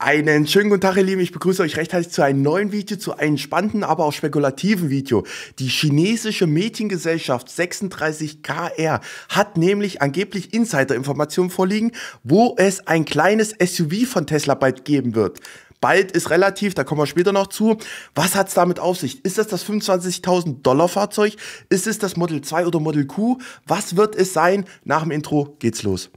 Einen schönen guten Tag, ihr Lieben. Ich begrüße euch recht herzlich zu einem neuen Video, zu einem spannenden, aber auch spekulativen Video. Die chinesische Mediengesellschaft 36KR hat nämlich angeblich Insider-Informationen vorliegen, wo es ein kleines SUV von Tesla bald geben wird. Bald ist relativ, da kommen wir später noch zu. Was hat's damit auf sich? Ist das das 25.000 Dollar Fahrzeug? Ist es das Model 2 oder Model Q? Was wird es sein? Nach dem Intro geht's los.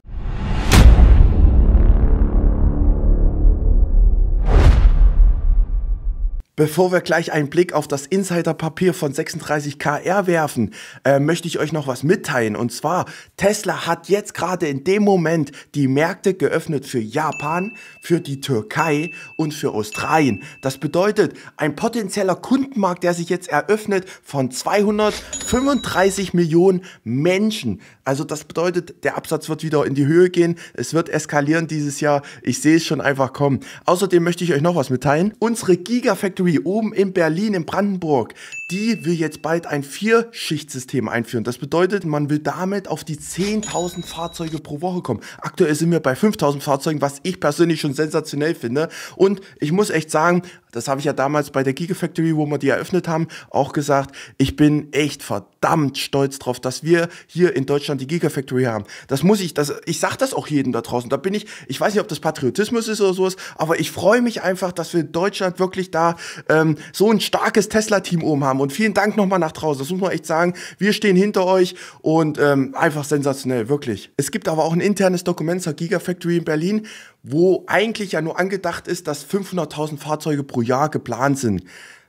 Bevor wir gleich einen Blick auf das Insiderpapier von 36KR werfen, äh, möchte ich euch noch was mitteilen. Und zwar, Tesla hat jetzt gerade in dem Moment die Märkte geöffnet für Japan, für die Türkei und für Australien. Das bedeutet, ein potenzieller Kundenmarkt, der sich jetzt eröffnet von 235 Millionen Menschen. Also das bedeutet, der Absatz wird wieder in die Höhe gehen. Es wird eskalieren dieses Jahr. Ich sehe es schon einfach kommen. Außerdem möchte ich euch noch was mitteilen. Unsere Gigafactory Factory oben in Berlin, in Brandenburg, die will jetzt bald ein Vierschichtsystem einführen. Das bedeutet, man will damit auf die 10.000 Fahrzeuge pro Woche kommen. Aktuell sind wir bei 5.000 Fahrzeugen, was ich persönlich schon sensationell finde. Und ich muss echt sagen, das habe ich ja damals bei der Gigafactory, wo wir die eröffnet haben, auch gesagt, ich bin echt verdammt stolz drauf, dass wir hier in Deutschland die Gigafactory haben. Das muss ich, das, ich sage das auch jedem da draußen. Da bin ich, ich weiß nicht, ob das Patriotismus ist oder sowas, aber ich freue mich einfach, dass wir in Deutschland wirklich da ähm, so ein starkes Tesla-Team oben haben. Und vielen Dank nochmal nach draußen. Das muss man echt sagen. Wir stehen hinter euch und ähm, einfach sensationell, wirklich. Es gibt aber auch ein internes Dokument zur Gigafactory in Berlin, wo eigentlich ja nur angedacht ist, dass 500.000 Fahrzeuge pro Jahr geplant sind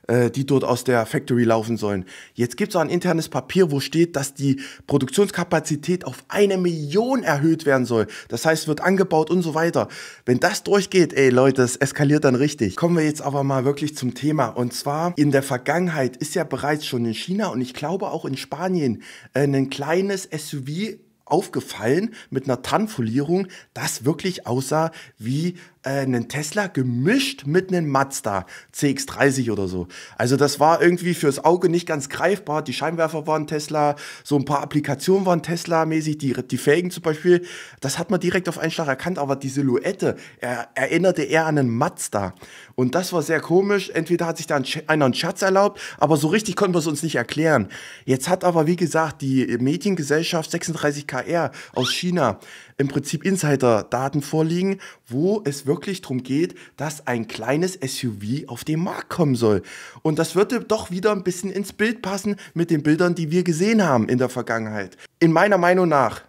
äh, die dort aus der Factory laufen sollen. Jetzt gibt es auch ein internes Papier, wo steht, dass die Produktionskapazität auf eine Million erhöht werden soll. Das heißt, wird angebaut und so weiter. Wenn das durchgeht, ey Leute, es eskaliert dann richtig. Kommen wir jetzt aber mal wirklich zum Thema. Und zwar, in der Vergangenheit ist ja bereits schon in China und ich glaube auch in Spanien äh, ein kleines SUV aufgefallen mit einer Tannfolierung, das wirklich aussah wie äh, einen Tesla gemischt mit einem Mazda CX30 oder so. Also das war irgendwie fürs Auge nicht ganz greifbar. Die Scheinwerfer waren Tesla, so ein paar Applikationen waren Tesla-mäßig, die, die Felgen zum Beispiel. Das hat man direkt auf einen Schlag erkannt, aber die Silhouette er, erinnerte eher an einen Mazda. Und das war sehr komisch. Entweder hat sich da einer einen Schatz erlaubt, aber so richtig konnten wir es uns nicht erklären. Jetzt hat aber, wie gesagt, die Mediengesellschaft 36KR aus China im Prinzip Insider-Daten vorliegen, wo es wirklich wirklich darum geht, dass ein kleines SUV auf den Markt kommen soll. Und das würde doch wieder ein bisschen ins Bild passen mit den Bildern, die wir gesehen haben in der Vergangenheit. In meiner Meinung nach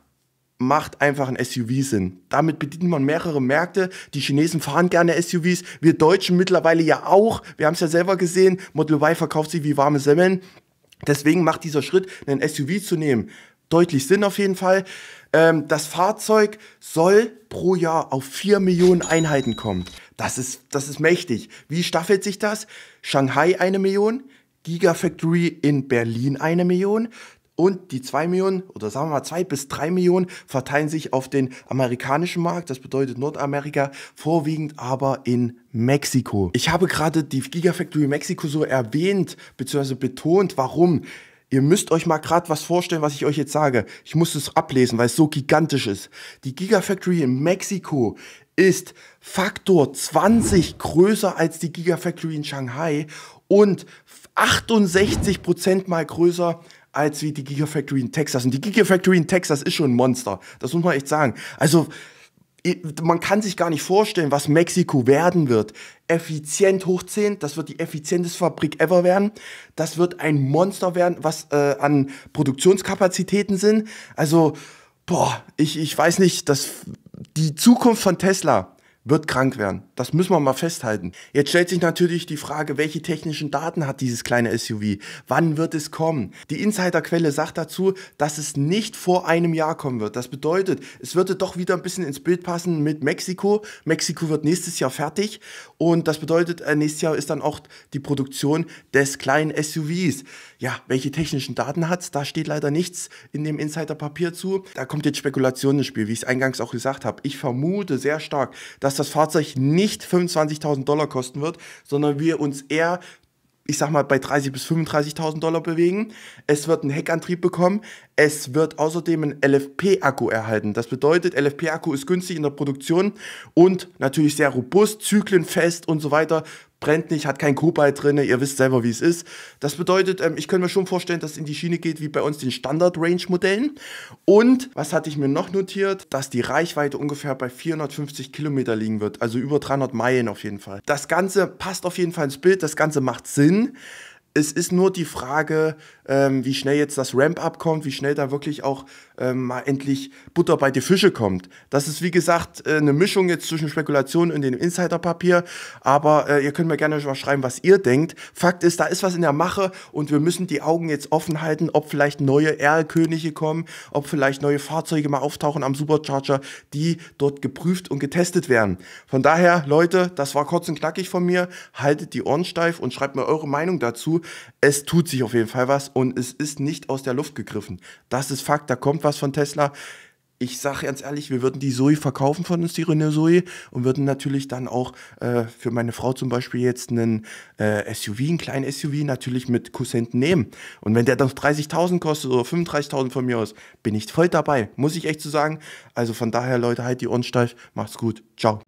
macht einfach ein SUV Sinn. Damit bedient man mehrere Märkte. Die Chinesen fahren gerne SUVs, wir Deutschen mittlerweile ja auch. Wir haben es ja selber gesehen, Model Y verkauft sie wie warme Semmeln. Deswegen macht dieser Schritt, einen SUV zu nehmen, deutlich Sinn auf jeden Fall. Ähm, das Fahrzeug soll pro Jahr auf 4 Millionen Einheiten kommen. Das ist, das ist mächtig. Wie staffelt sich das? Shanghai eine Million, Gigafactory in Berlin eine Million, und die 2 Millionen oder sagen wir mal 2 bis 3 Millionen verteilen sich auf den amerikanischen Markt, das bedeutet Nordamerika, vorwiegend aber in Mexiko. Ich habe gerade die Gigafactory Mexiko so erwähnt bzw. betont, warum. Ihr müsst euch mal gerade was vorstellen, was ich euch jetzt sage. Ich muss es ablesen, weil es so gigantisch ist. Die Gigafactory in Mexiko ist Faktor 20 größer als die Gigafactory in Shanghai und 68 mal größer als wie die Gigafactory in Texas. Und die Gigafactory in Texas ist schon ein Monster. Das muss man echt sagen. Also man kann sich gar nicht vorstellen, was Mexiko werden wird. Effizient hoch das wird die effizienteste Fabrik ever werden. Das wird ein Monster werden, was äh, an Produktionskapazitäten sind. Also, boah, ich, ich weiß nicht, dass die Zukunft von Tesla wird krank werden. Das müssen wir mal festhalten. Jetzt stellt sich natürlich die Frage, welche technischen Daten hat dieses kleine SUV? Wann wird es kommen? Die Insiderquelle sagt dazu, dass es nicht vor einem Jahr kommen wird. Das bedeutet, es würde doch wieder ein bisschen ins Bild passen mit Mexiko. Mexiko wird nächstes Jahr fertig und das bedeutet, äh, nächstes Jahr ist dann auch die Produktion des kleinen SUVs. Ja, welche technischen Daten hat es? Da steht leider nichts in dem Insiderpapier zu. Da kommt jetzt Spekulation ins Spiel, wie ich es eingangs auch gesagt habe. Ich vermute sehr stark, dass dass das Fahrzeug nicht 25.000 Dollar kosten wird, sondern wir uns eher ich sag mal, bei 30.000 bis 35.000 Dollar bewegen. Es wird einen Heckantrieb bekommen. Es wird außerdem einen LFP-Akku erhalten. Das bedeutet, LFP-Akku ist günstig in der Produktion und natürlich sehr robust, zyklenfest und so weiter brennt nicht, hat kein Kobalt drin, ihr wisst selber, wie es ist. Das bedeutet, ähm, ich könnte mir schon vorstellen, dass es in die Schiene geht, wie bei uns den Standard-Range-Modellen. Und, was hatte ich mir noch notiert, dass die Reichweite ungefähr bei 450 Kilometer liegen wird, also über 300 Meilen auf jeden Fall. Das Ganze passt auf jeden Fall ins Bild, das Ganze macht Sinn. Es ist nur die Frage, ähm, wie schnell jetzt das Ramp-up kommt, wie schnell da wirklich auch ähm, mal endlich Butter bei die Fische kommt. Das ist wie gesagt äh, eine Mischung jetzt zwischen Spekulation und dem Insiderpapier, aber äh, ihr könnt mir gerne mal schreiben, was ihr denkt. Fakt ist, da ist was in der Mache und wir müssen die Augen jetzt offen halten, ob vielleicht neue Erlkönige kommen, ob vielleicht neue Fahrzeuge mal auftauchen am Supercharger, die dort geprüft und getestet werden. Von daher, Leute, das war kurz und knackig von mir. Haltet die Ohren steif und schreibt mir eure Meinung dazu. Es tut sich auf jeden Fall was und es ist nicht aus der Luft gegriffen. Das ist Fakt, da kommt irgendwas von Tesla. Ich sage ganz ehrlich, wir würden die Zoe verkaufen von uns, die Renault Zoe, und würden natürlich dann auch äh, für meine Frau zum Beispiel jetzt einen äh, SUV, einen kleinen SUV natürlich mit Cousin nehmen. Und wenn der dann 30.000 kostet oder 35.000 von mir aus, bin ich voll dabei, muss ich echt so sagen. Also von daher, Leute, halt die Ohren steif, macht's gut, ciao.